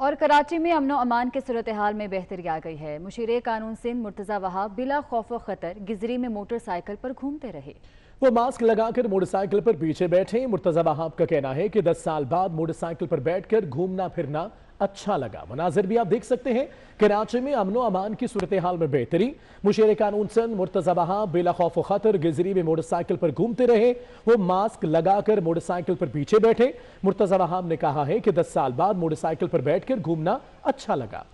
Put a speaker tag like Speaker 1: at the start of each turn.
Speaker 1: और कराची में अमनो अमान के सूरत हाल में बेहतरी आ गई है मुशीर कानून सिंह मुर्तज़ा वहा बिला खौफ खतर गिजरी में मोटरसाइकिल पर घूमते रहे
Speaker 2: वो मास्क लगाकर मोटरसाइकिल पर पीछे बैठे मुर्तजा वहाब का कहना है कि 10 साल बाद मोटरसाइकिल पर बैठकर घूमना फिरना अच्छा लगा मनाजिर भी आप देख सकते हैं कराची में अमनो अमान की सूरत हाल में बेहतरी मुशेर कानून सन मुर्तजा वहाब बेला खौफ खतर गजरी में मोटरसाइकिल पर घूमते रहे वो मास्क लगाकर मोटरसाइकिल पर पीछे बैठे मुर्तजा वहाब ने कहा है कि दस साल बाद मोटरसाइकिल पर बैठकर घूमना अच्छा लगा